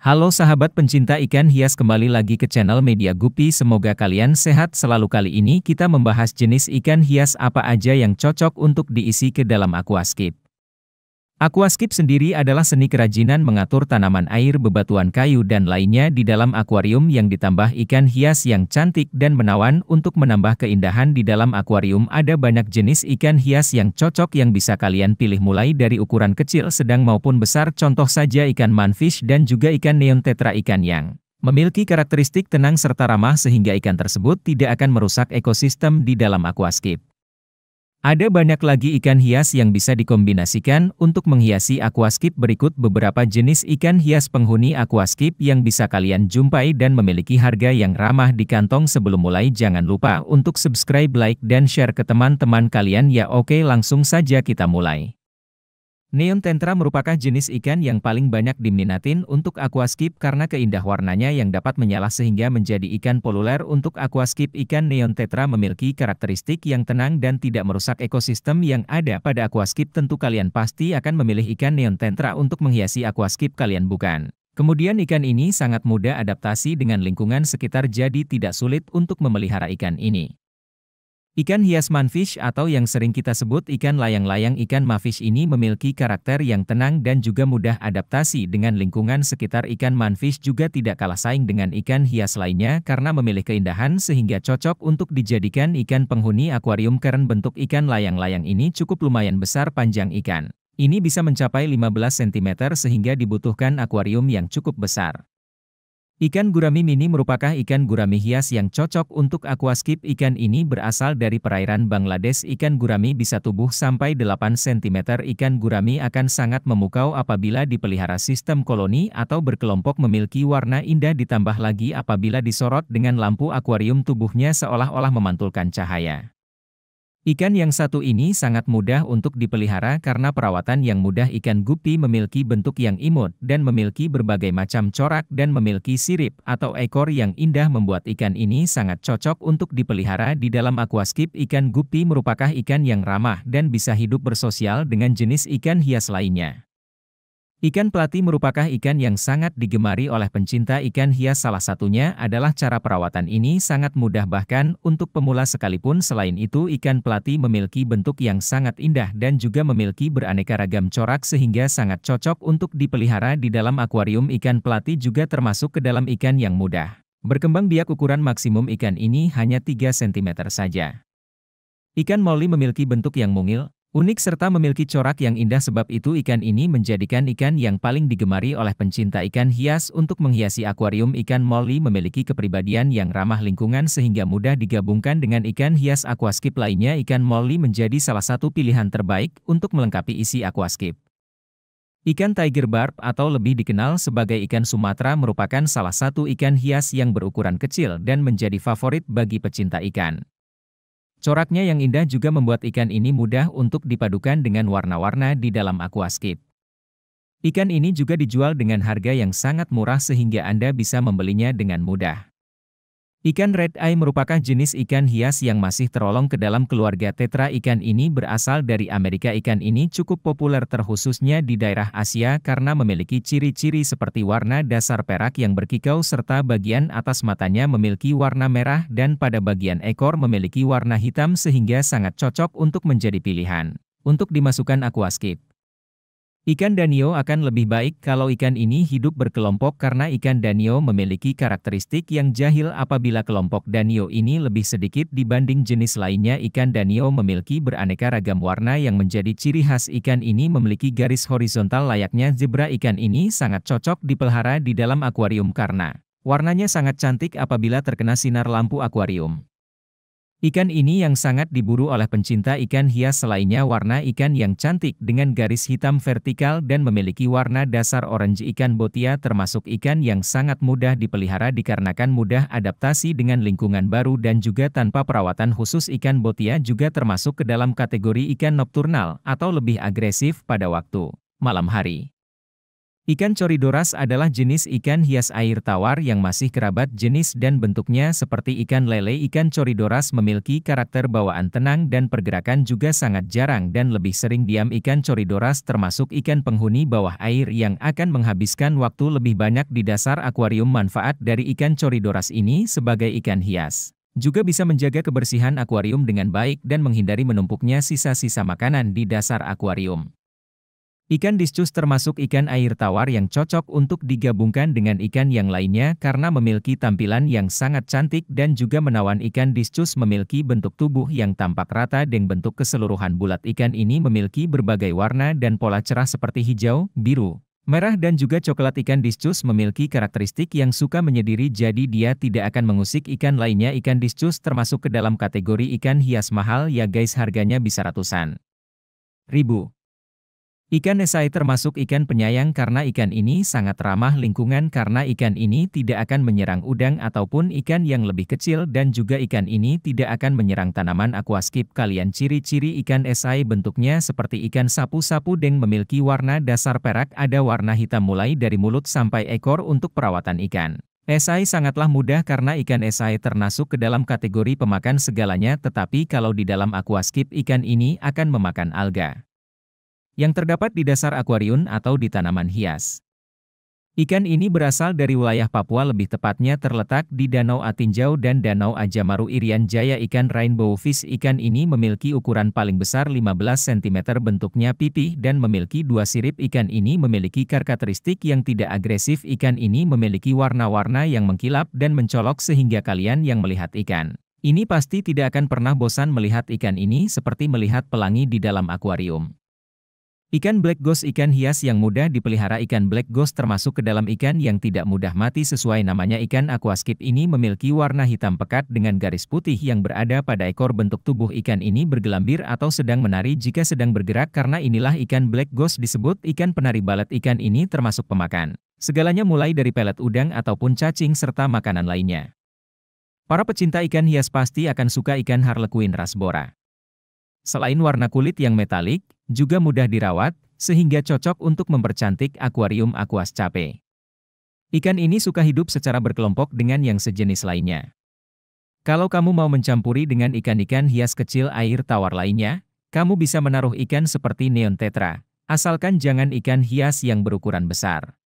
Halo sahabat pencinta ikan hias kembali lagi ke channel Media Gupi semoga kalian sehat selalu kali ini kita membahas jenis ikan hias apa aja yang cocok untuk diisi ke dalam aquascape. Aquascape sendiri adalah seni kerajinan mengatur tanaman air bebatuan kayu dan lainnya di dalam akuarium yang ditambah ikan hias yang cantik dan menawan untuk menambah keindahan di dalam akuarium ada banyak jenis ikan hias yang cocok yang bisa kalian pilih mulai dari ukuran kecil sedang maupun besar contoh saja ikan manfish dan juga ikan neon tetra ikan yang memiliki karakteristik tenang serta ramah sehingga ikan tersebut tidak akan merusak ekosistem di dalam aquascape. Ada banyak lagi ikan hias yang bisa dikombinasikan untuk menghiasi aquascape berikut beberapa jenis ikan hias penghuni aquascape yang bisa kalian jumpai dan memiliki harga yang ramah di kantong sebelum mulai jangan lupa untuk subscribe like dan share ke teman-teman kalian ya oke langsung saja kita mulai. Neon Tentra merupakan jenis ikan yang paling banyak diminatin untuk aquascape karena keindah warnanya yang dapat menyala sehingga menjadi ikan poluler untuk aquascape. Ikan Neon Tetra memiliki karakteristik yang tenang dan tidak merusak ekosistem yang ada pada aquascape. Tentu kalian pasti akan memilih ikan Neon Tentra untuk menghiasi aquascape kalian bukan? Kemudian ikan ini sangat mudah adaptasi dengan lingkungan sekitar jadi tidak sulit untuk memelihara ikan ini. Ikan hias manfish atau yang sering kita sebut ikan layang-layang ikan mafish ini memiliki karakter yang tenang dan juga mudah adaptasi dengan lingkungan sekitar ikan manfish juga tidak kalah saing dengan ikan hias lainnya karena memiliki keindahan sehingga cocok untuk dijadikan ikan penghuni akuarium karena bentuk ikan layang-layang ini cukup lumayan besar panjang ikan. Ini bisa mencapai 15 cm sehingga dibutuhkan akuarium yang cukup besar. Ikan gurami mini merupakan ikan gurami hias yang cocok untuk aquascape. Ikan ini berasal dari perairan Bangladesh. Ikan gurami bisa tumbuh sampai 8 cm. Ikan gurami akan sangat memukau apabila dipelihara sistem koloni atau berkelompok memiliki warna indah ditambah lagi apabila disorot dengan lampu akuarium tubuhnya seolah-olah memantulkan cahaya. Ikan yang satu ini sangat mudah untuk dipelihara karena perawatan yang mudah ikan gupi memiliki bentuk yang imut dan memiliki berbagai macam corak dan memiliki sirip atau ekor yang indah membuat ikan ini sangat cocok untuk dipelihara di dalam aquascape. Ikan gupi merupakan ikan yang ramah dan bisa hidup bersosial dengan jenis ikan hias lainnya. Ikan pelati merupakan ikan yang sangat digemari oleh pencinta ikan hias salah satunya adalah cara perawatan ini sangat mudah bahkan untuk pemula sekalipun selain itu ikan pelati memiliki bentuk yang sangat indah dan juga memiliki beraneka ragam corak sehingga sangat cocok untuk dipelihara di dalam akuarium ikan pelati juga termasuk ke dalam ikan yang mudah. Berkembang biak ukuran maksimum ikan ini hanya 3 cm saja. Ikan molly memiliki bentuk yang mungil, Unik serta memiliki corak yang indah sebab itu ikan ini menjadikan ikan yang paling digemari oleh pencinta ikan hias untuk menghiasi akuarium ikan molly memiliki kepribadian yang ramah lingkungan sehingga mudah digabungkan dengan ikan hias aquascape lainnya ikan molly menjadi salah satu pilihan terbaik untuk melengkapi isi aquascape. Ikan tiger barb atau lebih dikenal sebagai ikan Sumatera merupakan salah satu ikan hias yang berukuran kecil dan menjadi favorit bagi pecinta ikan. Coraknya yang indah juga membuat ikan ini mudah untuk dipadukan dengan warna-warna di dalam aquascape. Ikan ini juga dijual dengan harga yang sangat murah sehingga Anda bisa membelinya dengan mudah. Ikan red eye merupakan jenis ikan hias yang masih terolong ke dalam keluarga tetra ikan ini berasal dari Amerika ikan ini cukup populer terkhususnya di daerah Asia karena memiliki ciri-ciri seperti warna dasar perak yang berkikau serta bagian atas matanya memiliki warna merah dan pada bagian ekor memiliki warna hitam sehingga sangat cocok untuk menjadi pilihan. Untuk dimasukkan aquascape. Ikan danio akan lebih baik kalau ikan ini hidup berkelompok karena ikan danio memiliki karakteristik yang jahil apabila kelompok danio ini lebih sedikit dibanding jenis lainnya ikan danio memiliki beraneka ragam warna yang menjadi ciri khas ikan ini memiliki garis horizontal layaknya zebra ikan ini sangat cocok dipelihara di dalam akuarium karena warnanya sangat cantik apabila terkena sinar lampu akuarium. Ikan ini yang sangat diburu oleh pencinta ikan hias selainnya warna ikan yang cantik dengan garis hitam vertikal dan memiliki warna dasar orange ikan botia termasuk ikan yang sangat mudah dipelihara dikarenakan mudah adaptasi dengan lingkungan baru dan juga tanpa perawatan khusus ikan botia juga termasuk ke dalam kategori ikan nokturnal atau lebih agresif pada waktu malam hari. Ikan coridoras adalah jenis ikan hias air tawar yang masih kerabat jenis dan bentuknya seperti ikan lele. Ikan coridoras memiliki karakter bawaan tenang dan pergerakan juga sangat jarang dan lebih sering diam. Ikan coridoras termasuk ikan penghuni bawah air yang akan menghabiskan waktu lebih banyak di dasar akuarium. Manfaat dari ikan coridoras ini sebagai ikan hias juga bisa menjaga kebersihan akuarium dengan baik dan menghindari menumpuknya sisa-sisa makanan di dasar akuarium. Ikan discus termasuk ikan air tawar yang cocok untuk digabungkan dengan ikan yang lainnya karena memiliki tampilan yang sangat cantik dan juga menawan ikan discus memiliki bentuk tubuh yang tampak rata dan bentuk keseluruhan bulat ikan ini memiliki berbagai warna dan pola cerah seperti hijau, biru, Merah dan juga coklat ikan discus memiliki karakteristik yang suka menyendiri jadi dia tidak akan mengusik ikan lainnya. Ikan discus termasuk ke dalam kategori ikan hias mahal ya guys harganya bisa ratusan ribu. Ikan esai termasuk ikan penyayang karena ikan ini sangat ramah lingkungan karena ikan ini tidak akan menyerang udang ataupun ikan yang lebih kecil dan juga ikan ini tidak akan menyerang tanaman aquascape. Kalian ciri-ciri ikan esai bentuknya seperti ikan sapu-sapu deng memiliki warna dasar perak ada warna hitam mulai dari mulut sampai ekor untuk perawatan ikan. Esai sangatlah mudah karena ikan esai termasuk ke dalam kategori pemakan segalanya tetapi kalau di dalam aquascape ikan ini akan memakan alga yang terdapat di dasar akuarium atau di tanaman hias. Ikan ini berasal dari wilayah Papua lebih tepatnya terletak di Danau Atinjau dan Danau Ajamaru Irian Jaya ikan rainbow fish ikan ini memiliki ukuran paling besar 15 cm bentuknya pipih dan memiliki dua sirip ikan ini memiliki karakteristik yang tidak agresif ikan ini memiliki warna-warna yang mengkilap dan mencolok sehingga kalian yang melihat ikan. Ini pasti tidak akan pernah bosan melihat ikan ini seperti melihat pelangi di dalam akuarium. Ikan black ghost ikan hias yang mudah dipelihara ikan black ghost termasuk ke dalam ikan yang tidak mudah mati sesuai namanya ikan aquascape ini memiliki warna hitam pekat dengan garis putih yang berada pada ekor bentuk tubuh ikan ini bergelambir atau sedang menari jika sedang bergerak karena inilah ikan black ghost disebut ikan penari balet ikan ini termasuk pemakan. Segalanya mulai dari pelet udang ataupun cacing serta makanan lainnya. Para pecinta ikan hias pasti akan suka ikan harlequin rasbora. Selain warna kulit yang metalik, juga mudah dirawat, sehingga cocok untuk mempercantik akuarium cape. Ikan ini suka hidup secara berkelompok dengan yang sejenis lainnya. Kalau kamu mau mencampuri dengan ikan-ikan hias kecil air tawar lainnya, kamu bisa menaruh ikan seperti neon tetra, asalkan jangan ikan hias yang berukuran besar.